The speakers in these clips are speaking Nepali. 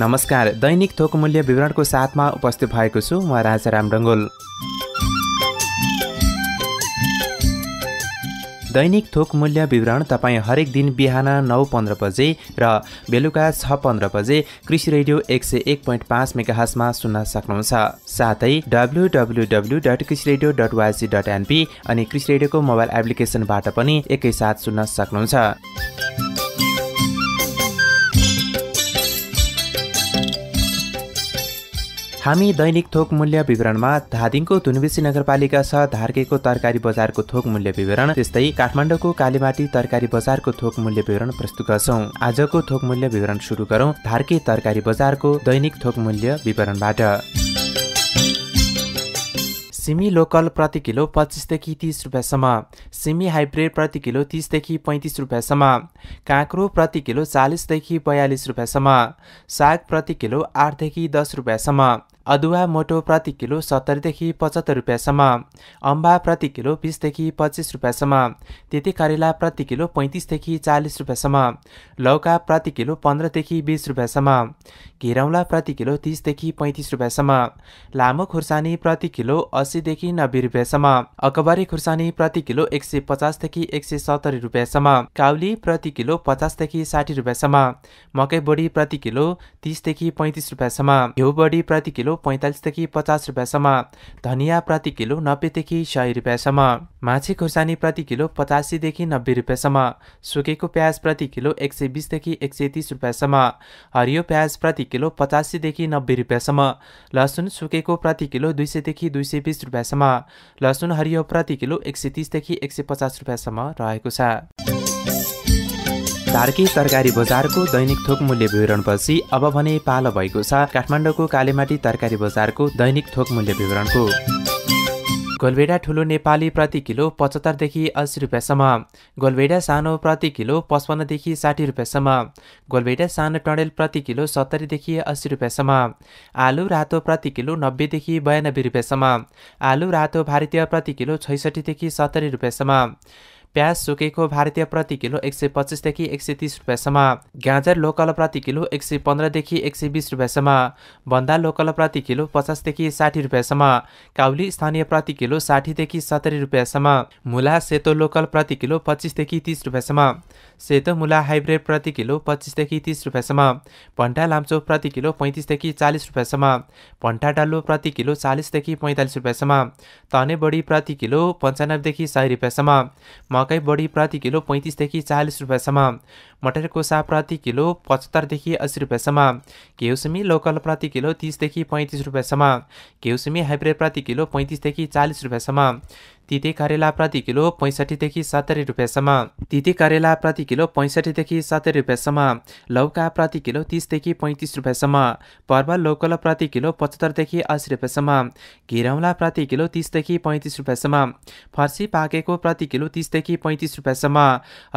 नमस्कार दैनिक थोक मूल्य विवरणको साथमा उपस्थित भएको छु म राजाराम डङ्गोल दैनिक थोक मूल्य विवरण तपाईँ हरेक दिन बिहान नौ पन्ध्र बजे र बेलुका छ पन्ध्र बजे कृषि रेडियो एक सय एक पोइन्ट पाँच मेगाहसमा सुन्न सक्नुहुन्छ साथै W W W dot Krishi radio dot YC dot NP अनि कृषि रेडियोको मोबाइल एप्लिकेसनबाट पनि एकैसाथ सुन्न सक्नुहुन्छ हामी दैनिक थोक मूल्य विवरणमा धादिङको धुनबेसी नगरपालिका छ धार्केको तरकारी बजारको थोक मूल्य विवरण त्यस्तै काठमाडौँको कालीमाटी तरकारी बजारको थोक मूल्य विवरण प्रस्तुत गर्छौँ आजको थोक मूल्य विवरण सुरु गरौँ धार्के तरकारी बजारको दैनिक थोक मूल्य विवरणबाट सिमी लोकल प्रति किलो पच्चिसदेखि तिस रुपियाँसम्म सिमी हाइब्रिड प्रति किलो तिसदेखि पैँतिस रुपियाँसम्म काँक्रो प्रति किलो चालिसदेखि बयालिस रुपियाँसम्म साग प्रति किलो आठदेखि दस रुपियाँसम्म अदुवा मोटो प्रति किलो सत्तरीदेखि पचहत्तर रुपियाँसम्म अम्बा प्रति किलो बिसदेखि पच्चिस रुपियाँसम्म त्यति करेला प्रति किलो पैँतिसदेखि चालिस रुपियाँसम्म लौका प्रति किलो पन्ध्रदेखि बिस रुपियाँसम्म घिरौँला प्रति किलो तिसदेखि पैँतिस रुपियाँसम्म लामो खुर्सानी प्रति किलो अस्सीदेखि नब्बे रुपियाँसम्म अकबरी खुर्सानी प्रति किलो एक सय पचासदेखि एक सय सत्तरी रुपियाँसम्म काउली प्रति किलो पचासदेखि साठी रुपियाँसम्म मकै बोडी प्रति किलो तिसदेखि पैँतिस रुपियाँसम्म घिउ बोडी प्रति किलो किलो पैँतालिसदेखि पचास रुपियाँसम्म धनियाँ प्रति किलो नब्बेदेखि सय रुपियाँसम्म माछी खोर्सानी प्रति किलो पचासीदेखि नब्बे रुपियाँसम्म सुकेको प्याज प्रति किलो एक सय बिसदेखि एक सय तिस रुपियाँसम्म हरियो प्याज प्रति किलो पचासीदेखि नब्बे रुपियाँसम्म लसुन सुकेको प्रति किलो दुई सयदेखि दुई सय बिस रुपियाँसम्म लसुन हरियो प्रति किलो एक सय तिसदेखि एक सय पचास रुपियाँसम्म रहेको छ धार्की तरकारी बजारको दैनिक थोक मूल्य विवरणपछि अब भने पालो भएको छ काठमाडौँको कालेमाटी तरकारी बजारको दैनिक थोक मूल्य विवरणको गोलभेडा ठुलो नेपाली प्रति किलो पचहत्तरदेखि अस्सी रुपियाँसम्म गोलभेडा सानो प्रति किलो पचपन्नदेखि साठी रुपियाँसम्म गोलभेडा सानो टणेल प्रति किलो सत्तरीदेखि अस्सी रुपियाँसम्म आलु रातो प्रति किलो नब्बेदेखि बयानब्बे रुपियाँसम्म आलु रातो भारतीय प्रति किलो छैसठीदेखि सत्तरी रुपियाँसम्म प्याज सुकेको भारतीय प्रति किलो एक सय पच्चिसदेखि एक सय तिस रुपियाँसम्म गाजर लोकल प्रति किलो एक सय पन्ध्रदेखि एक सय बिस रुपियाँसम्म भन्दा लोकल प्रति किलो पचासदेखि साठी रुपियाँसम्म काउली स्थानीय प्रति किलो साठीदेखि सत्तरी रुपियाँसम्म मुला सेतो लोकल प्रति किलो पच्चिसदेखि तिस रुपियाँसम्म सेतो मुला हाइब्रिड प्रति किलो पच्चिसदेखि तिस रुपियाँसम्म भन्टा लाम्चो प्रति किलो पैँतिसदेखि चालिस रुपियाँसम्म भन्टा डल्लो प्रति किलो चालिसदेखि पैँतालिस रुपियाँसम्म तने बडी प्रति किलो पन्चानब्बेदेखि सय रुपियाँसम्म मकै बढी प्रति किलो पैँतिसदेखि चालिस रुपियाँसम्म मटरको साग प्रति किलो पचहत्तरदेखि अस्सी रुपियाँसम्म घिउसुमी लोकल प्रति किलो तिसदेखि पैँतिस रुपियाँसम्म घिउसुमी हाइब्रिड प्रति किलो पैँतिसदेखि चालिस रुपियाँसम्म तिते करेला प्रति किलो पैँसठीदेखि सत्तरी रुपियाँसम्म तिते करेला प्रति किलो पैँसठीदेखि सत्तरी रुपियाँसम्म लौका प्रति किलो तिसदेखि पैँतिस रुपियाँसम्म परवल लोकल प्रति किलो पचहत्तरदेखि अस्सी रुपियाँसम्म घिरौँला प्रति किलो तिसदेखि पैँतिस रुपियाँसम्म फर्सी पाकेको प्रति किलो तिसदेखि पैँतिस रुपियाँसम्म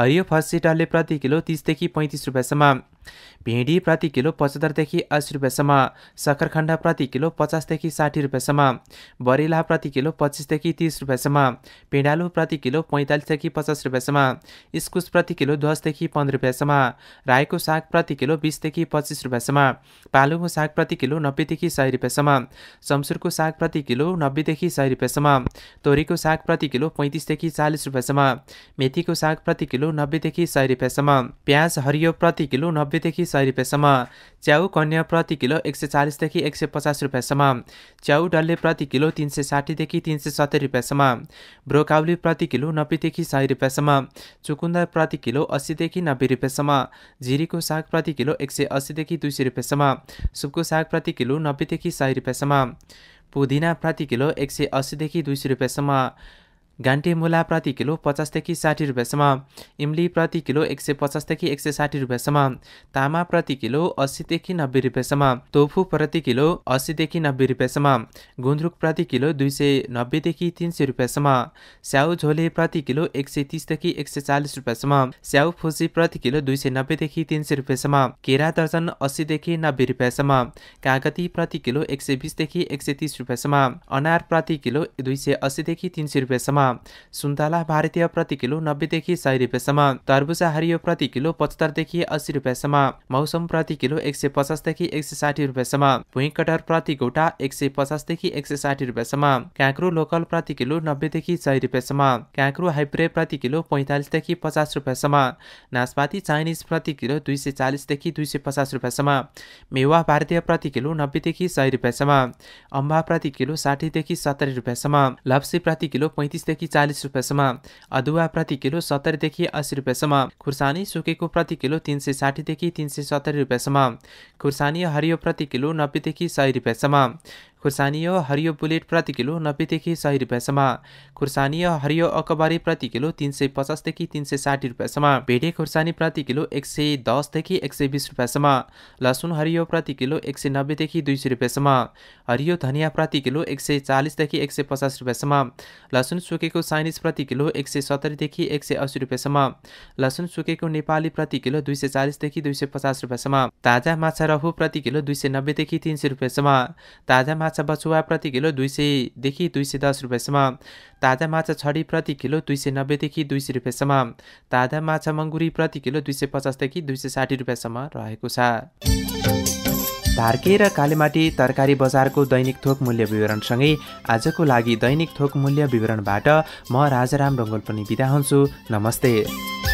हरियो फर्सी डल्ले प्रति किलो तिसदेखि पैँतिस रुपियाँसम्म भिँडी प्रति किलो पचहत्तरदेखि अस्सी रुपियाँसम्म सखरखण्ड प्रति किलो पचासदेखि साठी रुपियाँसम्म बरेला प्रति किलो पच्चिसदेखि तिस रुपियाँसम्म पिँडालु प्रति किलो पैँतालिसदेखि पचास रुपियाँसम्म इस्कुस प्रति किलो दसदेखि पन्ध्र रुपियाँसम्म रायोको साग प्रति किलो बिसदेखि पच्चिस रुपियाँसम्म पालुको साग प्रति किलो नब्बेदेखि सय रुपियाँसम्म सम्सुरको साग प्रति किलो नब्बेदेखि सय रुपियाँसम्म तोरीको साग प्रति किलो पैँतिसदेखि चालिस रुपियाँसम्म मेथीको साग प्रति किलो नब्बेदेखि सय रुपियाँसम्म प्याज हरियो प्रति किलो नब्बे नब्बेदेखि सय रुपियाँसम्म च्याउ कन्या प्रति किलो एक सय चालिसदेखि एक सय पचास रुपियाँसम्म च्याउ डल्ले प्रति किलो तिन सय साठीदेखि तिन सय सत्तरी रुपियाँसम्म ब्रोकाउली प्रति किलो नब्बेदेखि सय रुपियाँसम्म चुकुन्दा प्रति किलो अस्सीदेखि नब्बे रुपियाँसम्म झिरीको साग प्रति किलो एक सय अस्सीदेखि दुई सय रुपियाँसम्म सुपको साग प्रति किलो नब्बेदेखि सय रुपियाँसम्म पुदिना प्रति किलो एक सय अस्सीदेखि दुई सय रुपियाँसम्म घान्टे मुला प्रति किलो पचासदेखि साठी रुपियाँसम्म इम्ली प्रति किलो एक सय पचासदेखि एक सय साठी रुपियाँसम्म तामा प्रति किलो अस्सीदेखि नब्बे रुपियाँसम्म तोफु प्रति किलो अस्सीदेखि नब्बे रुपियाँसम्म गुन्द्रुक प्रति किलो दुई सय नब्बेदेखि तिन सय रुपियाँसम्म स्याउ झोले प्रति किलो एक सय तिसदेखि एक सय चालिस रुपियाँसम्म स्याउ फुसी प्रति किलो दुई सय नब्बेदेखि तिन सय रुपियाँसम्म केरा दर्जन अस्सीदेखि नब्बे रुपियाँसम्म कागती प्रति किलो एक सय बिसदेखि एक सय तिस रुपियाँसम्म अनार प्रति किलो दुई सय अस्सीदेखि तिन सय रुपियाँसम्म सुन्तला भारतीय प्रति किलो नब्बेदेखि सय रुपियाँसम्म तरबुजा हरियो प्रति किलो पचहत्तरदेखि अस्सी रुपियाँसम्म मौसम प्रति किलो एक सय पचासदेखि एक सय साठी रुपियाँसम्म भुइँ कटर प्रति गोटा एक सय पचासदेखि एक सय साठी रुपियाँसम्म काँक्रो लोकल प्रति किलो नब्बेदेखि सय रुपियाँसम्म काँक्रो हाइब्रेड प्रति किलो पैँतालिसदेखि पचास रुपियाँसम्म नासपाती चाइनिज प्रति किलो दुई सय चालिसदेखि दुई सय पचास रुपियाँसम्म मेवा भारतीय प्रति किलो नब्बेदेखि सय रुपियाँसम्म अम्बा प्रति किलो साठीदेखि सत्तरी रुपियाँसम्म लप्सी प्रति किलो पैँतिसदेखि तिसदेखि चालिस रुपियाँसम्म अदुवा प्रति किलो सत्तरीदेखि अस्सी रुपियाँसम्म खुर्सानी सुकेको प्रति किलो तिन सय साठीदेखि तिन सय सत्तरी रुपियाँसम्म खुर्सानी हरियो प्रति किलो नब्बेदेखि सय रुपियाँसम्म खुर्सानी हरियो बुलेट प्रति किलो नब्बेदेखि सय रुपियाँसम्म खुर्सानी हरियो अकबारी प्रति किलो तिन सय पचासदेखि तिन सय साठी रुपियाँसम्म भेडे खुर्सानी प्रति किलो एक सय दसदेखि एक सय बिस रुपियाँसम्म लसुन हरियो प्रति किलो एक सय नब्बेदेखि दुई सय रुपियाँसम्म हरियो धनियाँ प्रति किलो एक सय चालिसदेखि एक सय पचास रुपियाँसम्म लसुन सुकेको चाइनिज प्रति किलो एक सय सत्तरीदेखि एक सय अस्सी रुपियाँसम्म लसुन सुकेको नेपाली प्रति किलो दुई सय चालिसदेखि दुई सय पचास रुपियाँसम्म ताजा माछा रहु प्रति किलो दुई सय नब्बेदेखि तिन सय रुपियाँसम्म ताजा माछा माछा बचुवा प्रति किलो दुई सयदेखि दुई सय दस रुपियाँसम्म ताजा माछा छडी प्रति किलो दुई सय नब्बेदेखि दुई सय रुपियाँसम्म ताजा माछा मङ्गुरी प्रति किलो दुई सय पचासदेखि दुई सय साठी रुपियाँसम्म रहेको छ धार्के र कालीमाटी तरकारी बजारको दैनिक थोक मूल्य विवरणसँगै आजको लागि दैनिक थोक मूल्य विवरणबाट म राजाराम रङ्गोल पनि बिदा हुन्छु नमस्ते